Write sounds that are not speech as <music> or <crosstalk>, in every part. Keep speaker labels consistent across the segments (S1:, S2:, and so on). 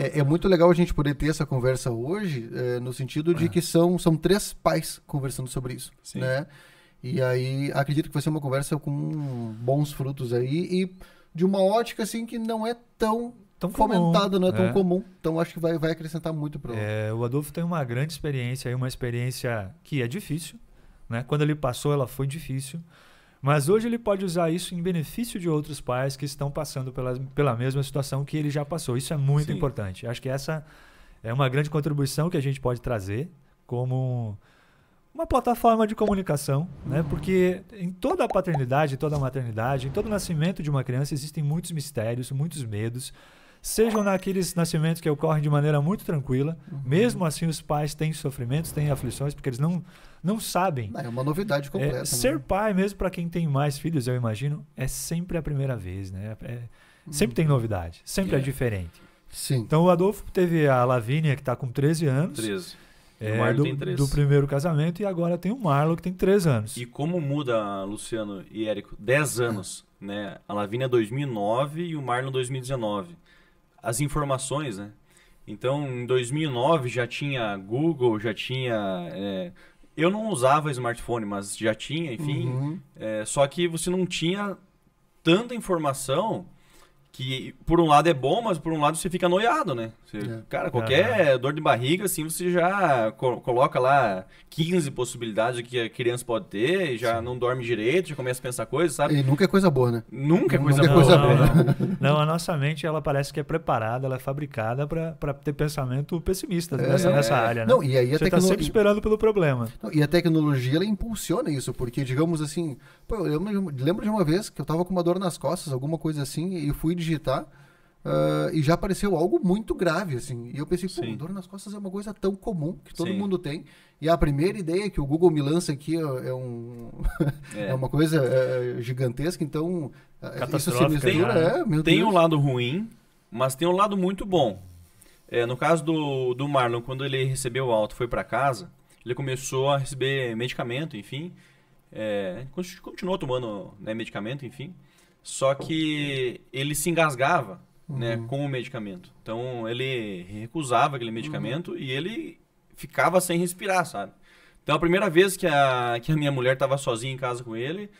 S1: É, é muito legal a gente poder ter essa conversa hoje, é, no sentido de é. que são, são três pais conversando sobre isso, Sim. né? E aí, acredito que vai ser uma conversa com bons frutos aí e de uma ótica, assim, que não é tão tão fomentado, comum. né? Tão é. comum. Então acho que vai, vai acrescentar muito para é,
S2: O Adolfo tem uma grande experiência uma experiência que é difícil. Né? Quando ele passou, ela foi difícil. Mas hoje ele pode usar isso em benefício de outros pais que estão passando pela, pela mesma situação que ele já passou. Isso é muito Sim. importante. Acho que essa é uma grande contribuição que a gente pode trazer como uma plataforma de comunicação, né? Porque em toda a paternidade, em toda a maternidade, em todo o nascimento de uma criança existem muitos mistérios, muitos medos sejam naqueles nascimentos que ocorrem de maneira muito tranquila. Uhum. Mesmo assim, os pais têm sofrimentos, têm aflições, porque eles não, não sabem. É uma novidade é, completa. É, ser né? pai, mesmo para quem tem mais filhos, eu imagino, é sempre a primeira vez, né? É, uhum. sempre uhum. tem novidade, sempre yeah. É, é diferente. Sim. Então o Adolfo teve a Lavínia, que está com 13 anos. 13. É, do, do, primeiro casamento e agora tem o Marlon que tem três anos. E
S3: como muda, Luciano e Érico? 10 anos, né? A Lavínia 2009 e o Marlon 2019 as informações, né? Então, em 2009 já tinha Google, já tinha. É, eu não usava smartphone, mas já tinha, enfim. Uhum. É, só que você não tinha tanta informação que por um lado é bom, mas por um lado você fica noiado, né? Você, é. Cara, qualquer é. dor de barriga, assim, você já co coloca lá 15 possibilidades que a criança pode ter, já Sim. não dorme direito, já começa a pensar coisas, sabe?
S2: E nunca é coisa boa, né? Nunca é coisa nunca boa. Coisa não, boa. Não, não. não, a nossa mente, ela parece que é preparada, ela é fabricada para ter pensamento pessimista é. nessa, nessa área, né? Não, e aí a você tecno... tá sempre
S1: esperando pelo problema. e a tecnologia, ela impulsiona isso, porque, digamos assim, pô, eu lembro de uma vez que eu tava com uma dor nas costas, alguma coisa assim, e fui de digitar. Uh, e já apareceu algo muito grave, assim. E eu pensei, pô, Sim. dor nas costas é uma coisa tão comum que todo Sim. mundo tem. E a primeira ideia que o Google me lança aqui é, é um, é. <laughs> é uma coisa é, gigantesca, então. É, isso se mistura, tem, né? é, tem um lado ruim,
S3: mas tem um lado muito bom. É, no caso do, do Marlon, quando ele recebeu o alto foi para casa, ele começou a receber medicamento, enfim. É, continuou tomando né, medicamento, enfim. Só que ele se engasgava né, uhum. né, com o medicamento. Então ele recusava aquele medicamento uhum. e ele ficava sem respirar, sabe? Então a primeira vez que a, que a minha mulher estava sozinha em casa com ele,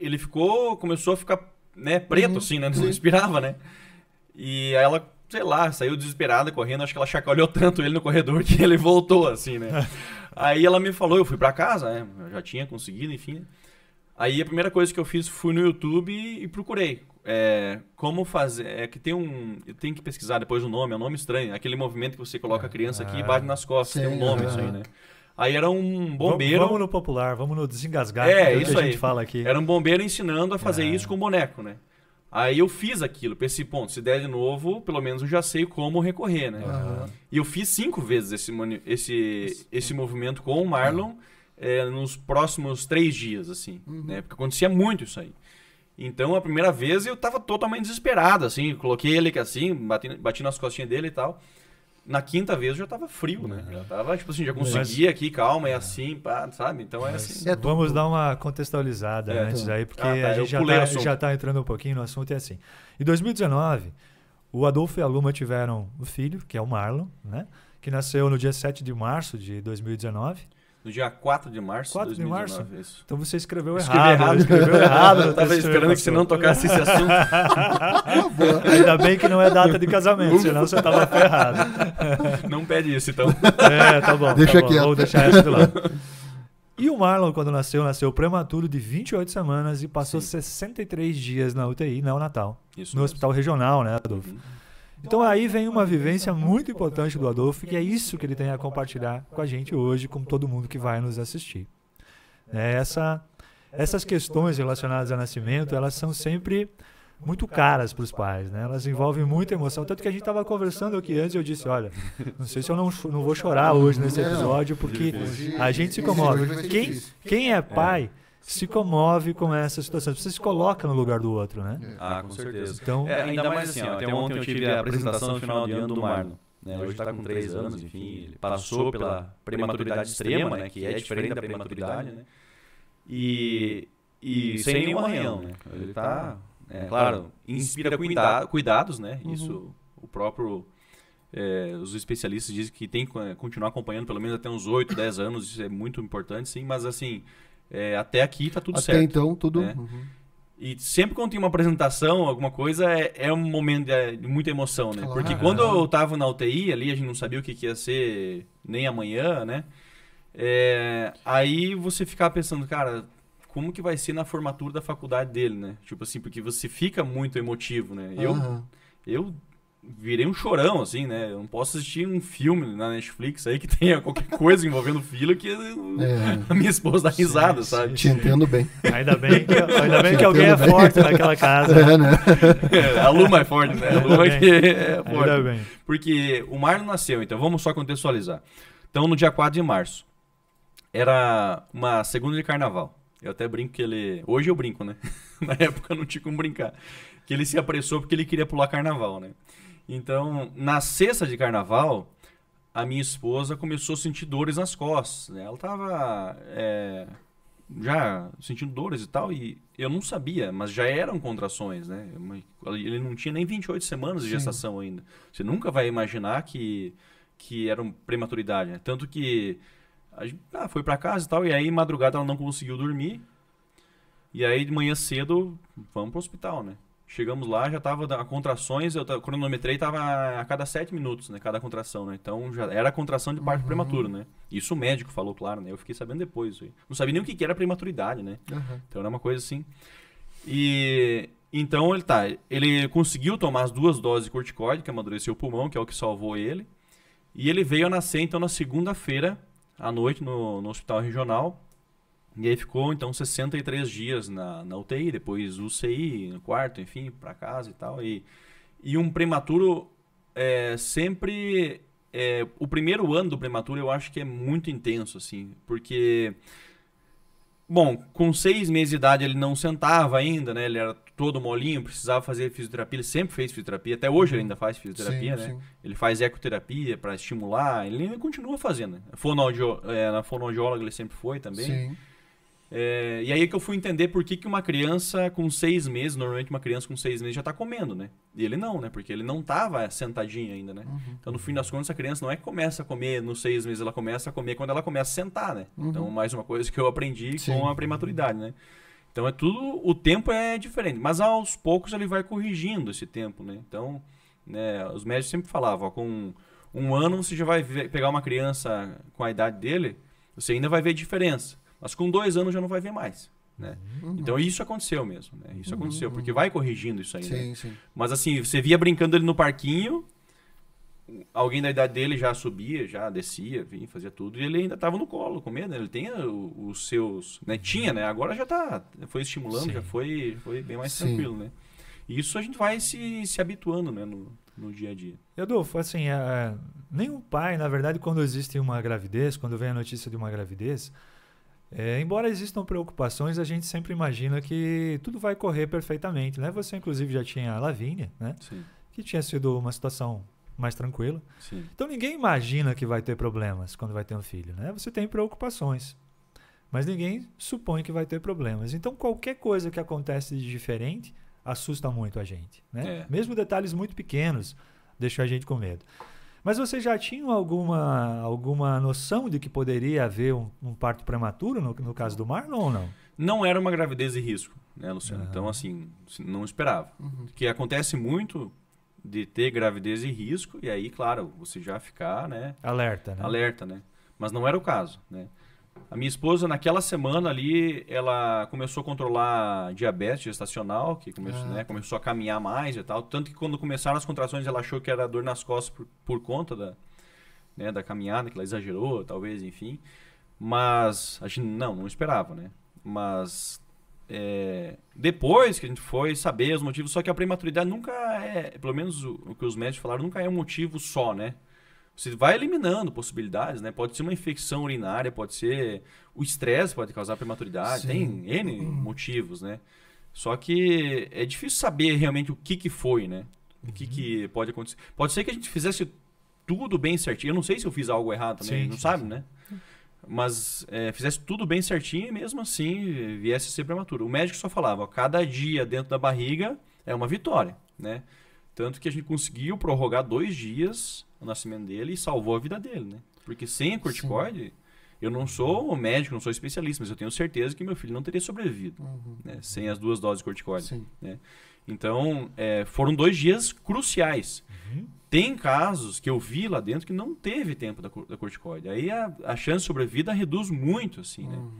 S3: ele ficou, começou a ficar né, preto uhum. assim, né? Não uhum. respirava, né? E aí ela, sei lá, saiu desesperada correndo, acho que ela chacoalhou <laughs> tanto ele no corredor que ele voltou assim, né? <laughs> aí ela me falou, eu fui para casa, né? Eu já tinha conseguido, enfim. Aí a primeira coisa que eu fiz foi no YouTube e, procurei. É, como fazer. É que tem um. Eu tenho que pesquisar depois o nome, é um nome estranho. É aquele movimento que você coloca a criança aqui e bate ah, nas costas. Sim, tem um nome isso aí, né? Aí era um bombeiro. Vamos,
S2: no popular, vamos no desengasgar. É, isso que a gente aí. fala aqui. Era
S3: um bombeiro ensinando a fazer ah. isso com o boneco, né? Aí eu fiz aquilo, pensei, ponto, se der de novo, pelo menos eu já sei como recorrer, né? Uhum. E eu fiz cinco vezes esse, esse, esse movimento com o Marlon. Uhum é, nos próximos três dias, assim, uhum. né? Porque acontecia muito isso aí. Então, a primeira vez eu tava totalmente desesperado, assim, coloquei ele assim, bati, bati nas costinhas dele e tal. Na quinta vez eu já tava frio, né? Uhum. Já tava, tipo assim, já conseguia aqui, calma, é assim, pá, sabe? Então é assim. É, vamos
S2: dar uma contextualizada é, antes então. aí, porque ah, tá, a gente já tá, já tá, entrando um pouquinho no assunto, é assim. Em 2019, o Adolfo e a Luma tiveram um filho, que é o Marlon, né? Que nasceu no dia 7 de março de 2019
S3: do dia 4 de março 4 de 2019, março? Isso. Então você
S2: escreveu errado. errado. Escreveu errado. Eu tava esperando que você não tocasse esse assunto. <laughs> Ainda bem que não é data de casamento, senão você tava ferrado. <laughs> Não pede isso, então. É, tá bom. Deixa tá bom. Vou deixar essa de lado. E o Marlon, quando nasceu, nasceu prematuro de 28 semanas e passou Sim. 63 dias na UTI, não Natal. Isso no mesmo. hospital regional, né, Adolfo? Uhum. Então aí vem uma vivência muito importante do Adolfo, que é isso que ele tem a compartilhar com a gente hoje, com todo mundo que vai nos assistir. É, essa, essas questões relacionadas ao nascimento, elas são sempre muito caras para os pais, né? Elas envolvem muita emoção. Tanto que a gente estava conversando aqui antes eu disse, olha, não sei se eu não, não vou chorar hoje nesse episódio, porque a gente se comove. Quem, quem é pai... É se comove com essa situação. Você se coloca no lugar do outro, né? É, ah, com certeza. Então, é, ainda mais assim, assim ó, até ontem eu tive a apresentação no final de ano do Marno. Né? né? Hoje está tá com três anos, enfim, ele passou pela prematuridade extrema, né? né que é, é diferente da prematuridade, né?
S3: né? E, e sem nenhum arranhão, né? Ele está, tá, é, é, claro, inspira cuida cuidados, né? Uhum. Isso o próprio... É, os especialistas dizem que tem que continuar acompanhando pelo menos até uns 8, 10 anos, isso é muito importante, sim, mas assim, é, até aqui
S1: tá tudo até certo. Até então, tudo. Né? Uhum.
S3: E sempre quando tem uma apresentação, alguma coisa, é, é um momento de, é, de, muita emoção, né? Claro. Porque quando eu tava na UTI ali, a gente não sabia o que, que ia ser nem amanhã, né? É, aí você ficava pensando, cara, como que vai ser na formatura da faculdade dele, né? Tipo assim, porque você fica muito emotivo, né? Uhum. Eu, eu virei um chorão, assim, né? Eu não posso assistir um filme na Netflix aí que tenha <laughs> qualquer coisa envolvendo filho que é. a minha esposa dá risada, sim, sabe? Te entendo bem. Ainda bem que, <laughs> ainda bem que alguém é bem. é forte naquela casa. É, né? É, a Luma é forte, né? A Luma que é forte. Ainda bem. Porque o Mário nasceu, então vamos só contextualizar. Então, no dia 4 de março, era uma segunda de carnaval. Eu até brinco que ele. Hoje eu brinco, né? <laughs> na época não tinha como brincar. Que ele se apressou porque ele queria pular carnaval, né? Então, na sexta de carnaval, a minha esposa começou a sentir dores nas costas. Né? Ela estava é, já sentindo dores e tal, e eu não sabia, mas já eram contrações, né? Ele não tinha nem 28 semanas de gestação Sim. ainda. Você nunca vai imaginar que, que era uma prematuridade, né? Tanto que a gente, ah, foi para casa e tal, e aí madrugada ela não conseguiu dormir. E aí de manhã cedo, vamos o hospital, né? Chegamos lá, já tava a contrações, eu cronometrei tava a cada sete minutos, né, cada contração, né? Então já era contração de parto uhum. prematuro, né? Isso o médico falou, claro, né? Eu fiquei sabendo depois Não sabia nem o que que era prematuridade, né? Uhum. Então era uma coisa assim. E então ele tá, ele conseguiu tomar as duas doses de corticoide, que amadureceu o pulmão, que é o que salvou ele. E ele veio a nascer então na segunda-feira à noite no, no hospital regional e aí ficou então 63 dias na, na UTI, depois UCI, no quarto, enfim, para casa e tal. E, e um prematuro é, sempre. É, o primeiro ano do prematuro eu acho que é muito intenso, assim, porque. Bom, com seis meses de idade ele não sentava ainda, né? Ele era todo molinho, precisava fazer fisioterapia. Ele sempre fez fisioterapia, até hoje ele uhum. ainda faz fisioterapia, sim, né? Sim. Ele faz ecoterapia para estimular, ele ainda continua fazendo. Né? Fonoaudio... É, na fonoaudióloga ele sempre foi também. Sim. É, e aí é que eu fui entender por que, que uma criança com seis meses, normalmente uma criança com seis meses já está comendo, né? E ele não, né? Porque ele não estava sentadinho ainda, né? Uhum. Então, no fim das contas, a criança não é que começa a comer nos seis meses, ela começa a comer quando ela começa a sentar, né? Uhum. Então, mais uma coisa que eu aprendi Sim. com a prematuridade, né? Então, é tudo... O tempo é diferente. Mas, aos poucos, ele vai corrigindo esse tempo, né? Então, né, os médicos sempre falavam, ó, com um ano você já vai ver, pegar uma criança com a idade dele, você ainda vai ver diferença. Mas com dois anos já não vai ver mais. Né? Uhum. Então uhum. isso aconteceu mesmo, né? Isso uhum. aconteceu, porque uhum. vai corrigindo isso aí, né? sim, né? sim. Mas assim, você via brincando ele no parquinho, alguém da idade dele já subia, já descia, vinha, fazia tudo, e ele ainda estava no colo, com medo, né? ele tem os seus... Né? Uhum. Tinha, né? Agora já tá... Foi estimulando, sim. já foi, foi bem mais tranquilo, né? E isso a gente vai se, se habituando, né? No, no dia a dia.
S2: Adolfo, assim, a... É, é, nenhum pai, na verdade, quando existe uma gravidez, quando vem a notícia de uma gravidez... É, embora existam preocupações, a gente sempre imagina que tudo vai correr perfeitamente, né? Você, inclusive, já tinha a Lavínia, né? Que tinha sido uma situação mais tranquila. Sim. Então, ninguém imagina que vai ter problemas quando vai ter um filho, né? Você tem preocupações, mas ninguém supõe que vai ter problemas. Então, qualquer coisa que acontece de diferente assusta muito a gente, né? É. Mesmo detalhes muito pequenos deixam a gente com medo. Mas você já tinha alguma, alguma noção de que poderia haver um, um parto prematuro no, no caso do Marlon ou não? Não
S3: era uma gravidez de risco, né, Luciano? Uhum. Então, assim, não esperava. Uhum. Que acontece muito de ter gravidez e risco e aí, claro, você já ficar, né? Alerta, né? Alerta, né? Mas não era o caso, né? A minha esposa, naquela semana ali, ela começou a controlar diabetes gestacional, que começou, ah. né, começou a caminhar mais e tal. Tanto que quando começaram as contrações, ela achou que era dor nas costas por, por conta da, né, da caminhada, que ela exagerou, talvez, enfim. Mas a gente não, não esperava, né? Mas é, depois que a gente foi saber os motivos, só que a prematuridade nunca é, pelo menos o, o que os médicos falaram, nunca é um motivo só, né? Você vai eliminando possibilidades, né? Pode ser uma infecção urinária, pode ser o estresse pode causar prematuridade, Sim. tem N motivos, né? Só que é difícil saber realmente o que, que foi, né? O que, que uhum. pode acontecer. Pode ser que a gente fizesse tudo bem certinho. Eu não sei se eu fiz algo errado também, sim, não sim, sabe, sim. né? Mas é, fizesse tudo bem certinho e mesmo assim viesse a ser prematuro. O médico só falava, ó, cada dia dentro da barriga é uma vitória, né? Tanto que a gente conseguiu prorrogar dois dias o nascimento dele e salvou a vida dele, né? Porque sem a corticoide, Sim. eu não sou médico, não sou especialista, mas eu tenho certeza que meu filho não teria sobrevivido uhum. né? sem as duas doses de corticoide. Né? Então, é, foram dois dias cruciais. Uhum. Tem casos que eu vi lá dentro que não teve tempo da, da corticoide. Aí a, a chance de sobrevida reduz muito, assim, né? Uhum.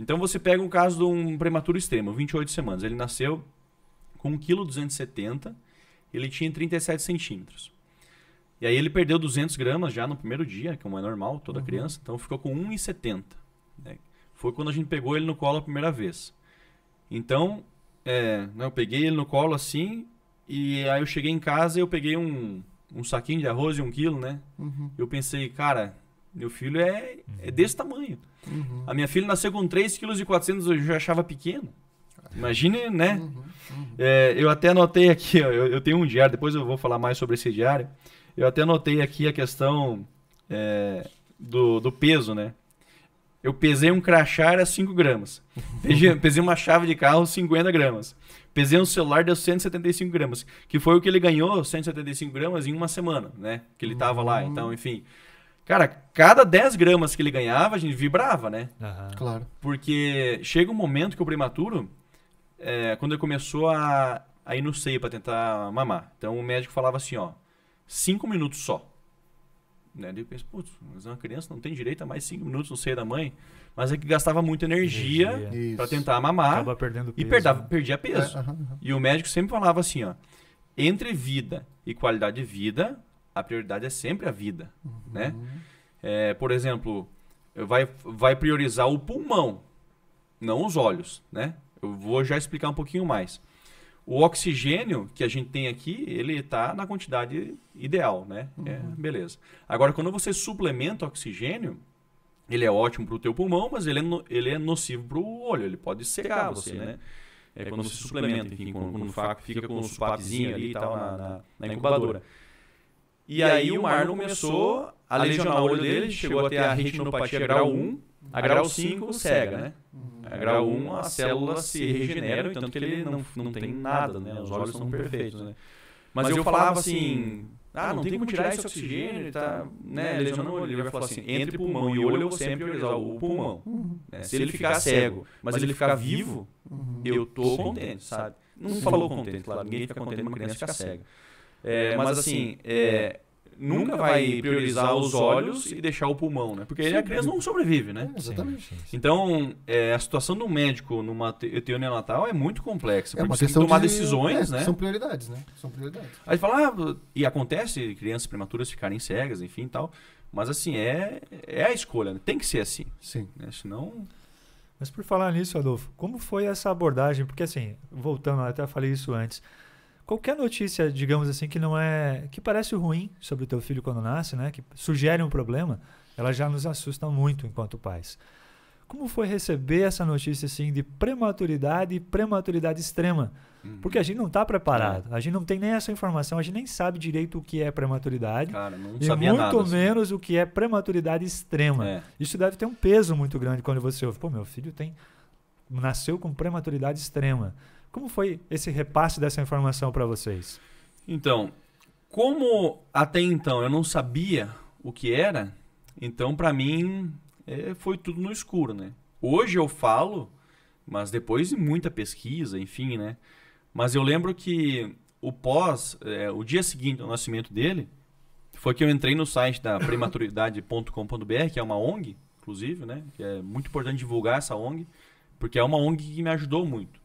S3: Então você pega um caso de um prematuro extremo, 28 semanas. Ele nasceu com 1,270 kg ele tinha 37 centímetros. E aí ele perdeu 200 gramas já no primeiro dia, que é, é normal, toda uhum. criança, então ficou com 1,70. Né? Foi quando a gente pegou ele no colo a primeira vez. Então, é, né, eu peguei ele no colo assim, e aí eu cheguei em casa e eu peguei um, um saquinho de arroz de um quilo, né? Uhum. Eu pensei, cara, meu filho é, é uhum. é desse tamanho. Uhum. A minha filha nasceu com 3,4 kg, eu já achava pequeno. Imagine, né? Uhum, uhum. É, eu até anotei aqui, ó, eu, eu, tenho um diário, depois eu vou falar mais sobre esse diário. Eu até anotei aqui a questão é, do, do peso, né? Eu pesei um crachá, era 5 gramas. <laughs> Pesei, uma chave de carro, 50 gramas. Pesei um celular, deu 175 gramas. Que foi o que ele ganhou, 175 gramas, em uma semana, né? Que ele tava uhum. lá. Então, enfim. Cara, cada 10 gramas que ele ganhava, a gente vibrava, né? Uhum. Claro. Porque chega um momento que o prematuro, é, quando ele começou a, a ir no seio para tentar mamar. Então o médico falava assim, ó, cinco minutos só. Né? Daí eu pensei, putz, mas uma criança não tem direito a mais cinco minutos no seio da mãe. Mas é que gastava muita energia, energia. para tentar
S2: mamar. Acaba perdendo peso. E perdava,
S3: né? perdia peso. É, E o médico sempre falava assim, ó, entre vida e qualidade de vida, a prioridade é sempre a vida, uhum. né? É, por exemplo, vai, vai priorizar o pulmão, não os olhos, né? Eu vou já explicar um pouquinho mais. O oxigênio que a gente tem aqui, ele está na quantidade ideal, né? É, uhum. É, beleza. Agora, quando você suplementa oxigênio, ele é ótimo para o teu pulmão, mas ele é, no, ele é nocivo para o olho, ele pode secar você, né? né? É, é quando, quando você suplementa, enfim, quando, quando o fica com um supapzinho ali e tal tá na, na, na incubadora.
S2: E aí o Marlon começou a lesionar o olho dele, chegou até a retinopatia grau 1, a grau 5 cega, né? né? Uhum. A grau 1 as células se regeneram, tanto que ele não, não tem nada,
S3: né? Os olhos são perfeitos, né? Mas, eu, falava assim, assim, ah, ah não tem como tirar esse oxigênio, tá, né? né? Lesionou o olho, ele vai falar assim, assim entre pulmão e olho eu sempre priorizar o pulmão. Uhum. Né? Se ele ficar cego, mas ele ficar vivo, uhum. eu tô Sim. contente, sabe? Não Sim. falou contente, claro, ninguém fica contente, uma criança ficar cega. É, mas assim, assim, é, é nunca vai priorizar os olhos e deixar o pulmão, né? Porque Sim, a criança não sobrevive, né? É, exatamente. Então, é, a situação do médico numa UTI neonatal é muito complexa. É porque você tem que tomar de, decisões, é, né? São
S1: prioridades, né? São prioridades.
S3: Aí fala, ah, e acontece crianças prematuras ficarem cegas, enfim e tal. Mas assim, é, é a escolha, né? tem que ser assim. Sim. Né? Senão.
S2: Mas por falar nisso, Adolfo, como foi essa abordagem? Porque assim, voltando, eu até falei isso antes qualquer notícia, digamos assim, que não é. que parece ruim sobre o teu filho quando nasce, né? Que sugere um problema, ela já nos assusta muito enquanto pais. Como foi receber essa notícia assim de prematuridade e prematuridade extrema? Uhum. Porque a gente não está preparado, é. a gente não tem nem essa informação, a gente nem sabe direito o que é prematuridade Cara, não e sabia muito nada, assim. menos o que é prematuridade extrema. É. Isso deve ter um peso muito grande quando você ouve, pô, meu filho tem nasceu com prematuridade extrema. Como foi esse repasse dessa informação para vocês?
S3: Então, como até então eu não sabia o que era, então para mim é, foi tudo no escuro, né? Hoje eu falo, mas depois de muita pesquisa, enfim, né? Mas eu lembro que o pós, é, o dia seguinte ao nascimento dele, foi que eu entrei no site da prematuridade.com.br, que é uma ONG, inclusive, né? Que é muito importante divulgar essa ONG, porque é uma ONG que me ajudou muito.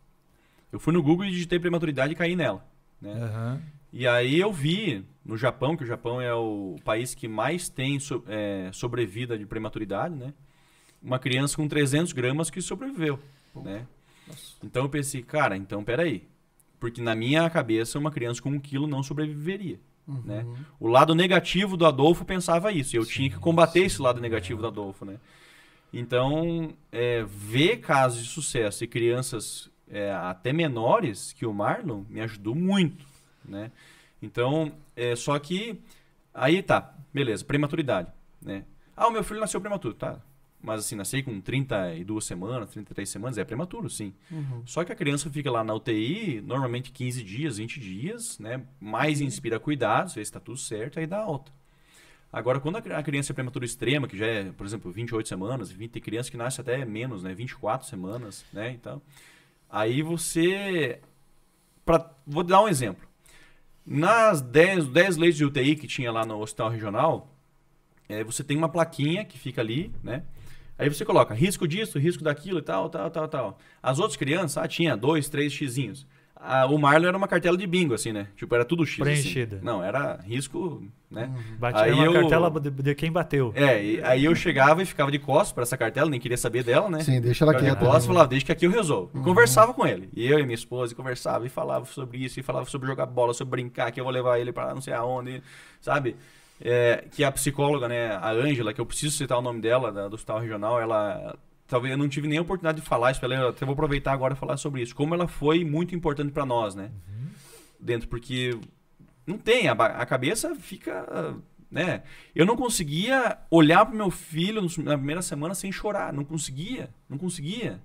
S3: Eu fui no Google e digitei prematuridade e caí nela. Né? Uhum. E aí eu vi no Japão, que o Japão é o país que mais tem so, é, sobrevida de prematuridade, né? Uma criança com 300 gramas que sobreviveu, né? Então eu pensei, cara, então peraí. Porque na minha cabeça uma criança com um quilo não sobreviveria, uhum. né? O lado negativo do Adolfo pensava isso. E eu sim, tinha que combater sim, esse lado negativo é. do Adolfo, né? Então, é, ver casos de sucesso e crianças é, até menores que o Marlon, me ajudou muito, né? Então, é, só que aí tá, beleza, prematuridade, né? Ah, o meu filho nasceu prematuro, tá? Mas assim, nasci com 32 semanas, 33 semanas, é prematuro, sim. Uhum. Só que a criança fica lá na UTI, normalmente 15 dias, 20 dias, né? Mais inspira cuidados, vê se tá tudo certo, aí dá alta. Agora, quando a criança é prematura extrema, que já é, por exemplo, 28 semanas, 20, tem criança que nasce até menos, né? 24 semanas, né? Então, Aí você. Pra, vou dar um exemplo. Nas 10, 10 leis de UTI que tinha lá no hospital regional, é, você tem uma plaquinha que fica ali, né? Aí você coloca risco disso, risco daquilo e tal, tal, tal, tal. As outras crianças, ah, tinha dois, três xizinhos a, o Marlon era uma cartela de bingo, assim, né? Tipo, era tudo X. Assim. Preenchida. Assim. Não, era risco, né? Uhum. Batia aí uma eu... cartela
S2: de, de, quem bateu. É,
S3: e, aí eu chegava e ficava de costas para essa cartela, nem queria saber dela, né? Sim, deixa ela quieta. De costas, né? falava, deixa que aqui eu resolvo. Uhum. Conversava com ele. E eu e minha esposa conversava e falava sobre isso, e falava sobre jogar bola, sobre brincar, que eu vou levar ele para não sei aonde, sabe? É, que a psicóloga, né, a Ângela, que eu preciso citar o nome dela, da, do hospital regional, ela talvez eu não tive nem a oportunidade de falar isso para ela, até vou aproveitar agora e falar sobre isso. Como ela foi muito importante para nós, né? Uhum. Dentro, porque não tem, a, a, cabeça fica, né? Eu não conseguia olhar pro meu filho na primeira semana sem chorar, não conseguia, não conseguia.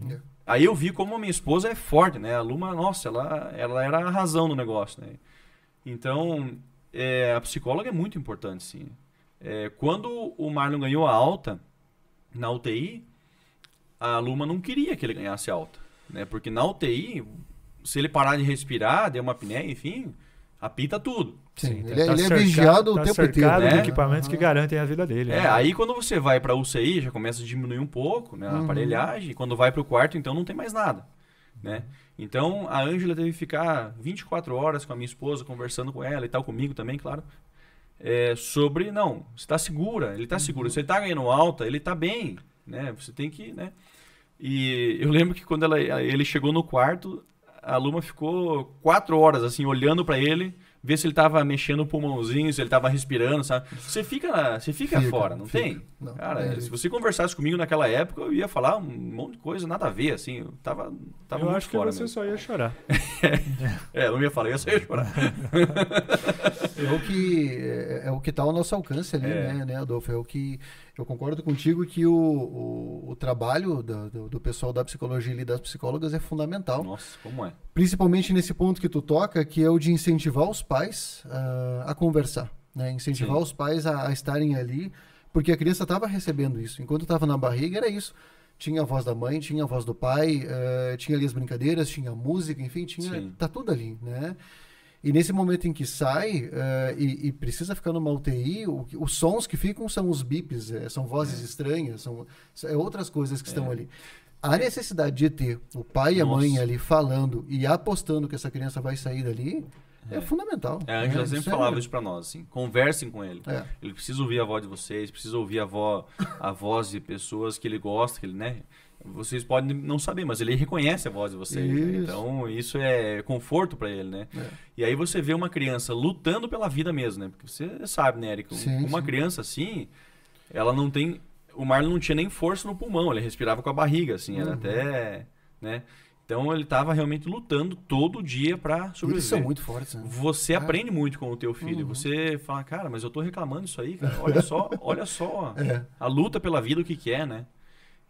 S3: Uhum. É. Aí eu vi como a minha esposa é forte, né? A Luma, nossa, ela, ela era a razão do negócio, né? Então, é, a psicóloga é muito importante, sim. É, quando o Marlon ganhou a alta, na UTI, a Luma não queria que ele ganhasse alta, né? Porque na UTI, se ele parar de respirar, der uma apneia, enfim, apita tudo. Sim, ele, tá é, ele cercado, é vigiado o tá tempo inteiro. Né? de equipamentos uhum. que garantem
S2: a vida dele. É, né? aí
S3: quando você vai para UCI, já começa a diminuir um pouco né, a uhum. aparelhagem. Quando vai para o quarto, então não tem mais nada. Né? Então a Ângela teve que ficar 24 horas com a minha esposa, conversando com ela e tal, comigo também, claro, é, sobre, não, você está segura, ele está uhum. seguro, você está ganhando alta, ele está bem, né? Você tem que, né? E eu lembro que quando ela, ele chegou no quarto, a Luma ficou quatro horas, assim, olhando para ele, ver se ele tava mexendo o pulmãozinho, se ele tava respirando, sabe? Você fica, você fica, fica fora, não fica. tem? Não, cara, é, se você conversasse comigo naquela época, eu ia falar um monte de coisa, nada a ver, assim. Eu tava, tava eu acho que você mesmo.
S1: só ia chorar. <laughs> é, eu não ia falar, eu só ia chorar. é o que, é, é o que tá ao nosso alcance ali, é. né, né, Adolfo? É o que eu concordo contigo que o, o, o trabalho do, do, do, pessoal da psicologia e das psicólogas é fundamental. Nossa, como é? Principalmente nesse ponto que tu toca, que é o de incentivar os pais uh, a conversar, né? Incentivar Sim. os pais a, a estarem ali, porque a criança estava recebendo isso. Enquanto estava na barriga, era isso tinha a voz da mãe, tinha a voz do pai, uh, tinha ali as brincadeiras, tinha a música, enfim, tinha Sim. tá tudo ali, né? E nesse momento em que sai uh, e, e, precisa ficar numa UTI, o, os sons que ficam são os bips, é, são vozes é. estranhas, são é outras coisas que é. estão ali. A necessidade de ter o pai e a mãe ali falando e apostando que essa criança vai sair dali é, é. fundamental. a é, Angela é, sempre sério. falava isso para nós, assim, conversem com ele.
S3: Ele precisa ouvir a voz de vocês, precisa ouvir a, vo, a voz de pessoas que ele gosta, que ele, né? vocês podem não saber, mas ele reconhece a voz de vocês. Né? Isso. Né? Então, isso é conforto para ele, né? É. E aí você vê uma criança lutando pela vida mesmo, né? Porque você sabe, né, Érico? uma sim. criança assim, ela não tem... O Marlon não tinha nem força no pulmão, ele respirava com a barriga, assim, uhum. era até... né? Então ele estava realmente lutando todo dia para sobreviver. Eles são muito fortes, né? Você é. aprende muito com o teu filho. Uhum. Você fala, cara, mas eu estou reclamando isso aí, cara. Olha só, olha só <laughs> é. a luta pela vida, o que que é, né?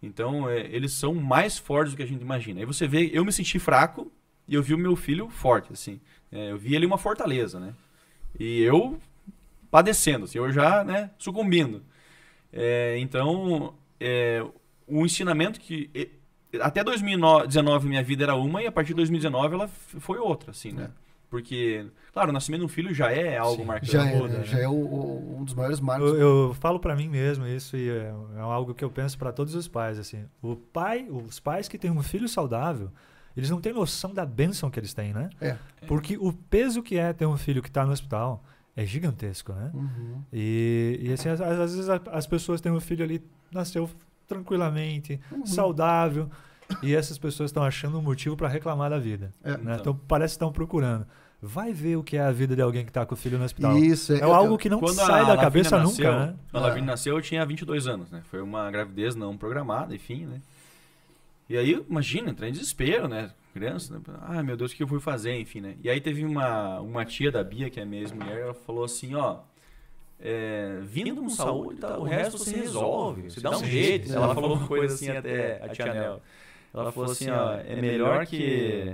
S3: Então, é, eles são mais fortes do que a gente imagina. Aí você vê, eu me senti fraco e eu vi o meu filho forte, assim. É, eu vi ele uma fortaleza, né? E eu padecendo, assim, eu já, né, sucumbindo. É, então, é, o ensinamento que... Até 2019 minha vida era uma e a partir de 2019 ela foi outra, assim, né? Porque, claro, o nascimento de um filho já é algo Sim, marcante. Já é, muda, né? já é
S2: o, o, um dos maiores marcos. Eu, eu falo para mim mesmo isso e é, é algo que eu penso para todos os pais. assim o pai Os pais que têm um filho saudável, eles não têm noção da bênção que eles têm, né? É. é. Porque o peso que é ter um filho que está no hospital é gigantesco, né? Uhum. E, e assim, às, vezes as, as pessoas têm um filho ali, nasceu tranquilamente, uhum. saudável e essas pessoas estão achando um motivo para reclamar da vida. É. Né? Então. então. parece que estão procurando. Vai ver o que é a vida de alguém que está com o filho no hospital. Isso, é, é algo que não quando sai a, da a cabeça nasceu, nunca. Né?
S3: Quando a Lavínia é. nasceu, eu tinha 22 anos. Né? Foi uma gravidez não programada, enfim. Né? E aí, imagina, entrar em desespero, né? Criança, né? ah, meu Deus, o que eu fui fazer, enfim, né? E aí teve uma, uma tia da Bia, que é a mesma mulher ela falou assim, ó, é, vindo com saúde, tá, o resto se resolve, se dá um jeito. Ela falou uma coisa assim, assim até a tia Nel. Ela falou assim, assim, ó, é, é melhor que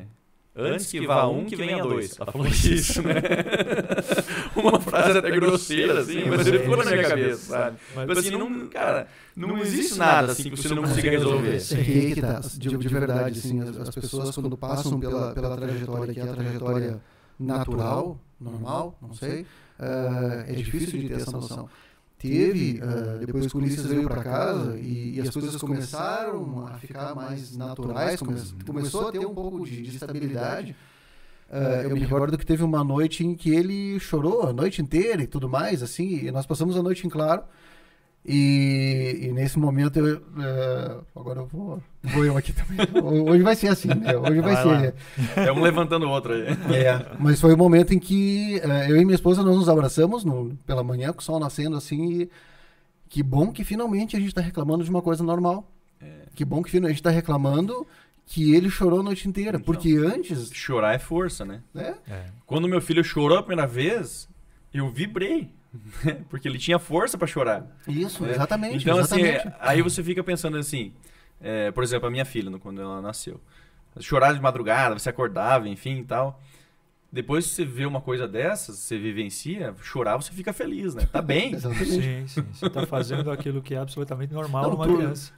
S3: antes que vá um que venha dois. Ela falou isso, né? <laughs> Uma frase até grosseira, assim, assim mas ele ficou na minha cabeça, sabe? Mas tipo assim, não, cara, não existe nada assim, assim que você não consiga resolver. é que tá, de, de verdade, assim, as, as, pessoas quando passam pela, pela trajetória que é a trajetória natural,
S1: normal, não sei, uh, é difícil de ter essa noção teve, uh, depois que o Ulisses veio para casa e, e, as coisas começaram a ficar mais naturais, come, começou a ter um pouco de, de estabilidade. Uh, eu me recordo que teve uma noite em que ele chorou a noite inteira e tudo mais, assim, e nós passamos a noite em claro. E, e nesse momento eu. Eh, agora eu vou. Vou eu aqui também. <laughs> Hoje vai ser assim, né? Hoje vai, vai ser. Lá. É um levantando o outro aí. É, mas foi o momento em que eh, eu e minha esposa nós nos abraçamos no, pela manhã, com o sol nascendo assim. E que bom que finalmente a gente está reclamando de uma coisa normal. É. Que bom que a gente está reclamando que ele chorou a noite inteira. Então, porque antes.
S3: Chorar é força, né? É. é. Quando meu filho chorou a primeira vez, eu vibrei. <laughs> Porque ele tinha força para chorar. Isso, né? exatamente. Então, assim, exatamente. assim, aí você fica pensando assim, é, por exemplo, a minha filha, quando ela nasceu. Chorava de madrugada, você acordava, enfim e tal. Depois que você vê uma coisa dessas, você vivencia, chorar, você fica feliz, né? Tá bem. <laughs> Exatamente. Sim, sim. Você tá fazendo aquilo que é absolutamente normal Não, numa criança.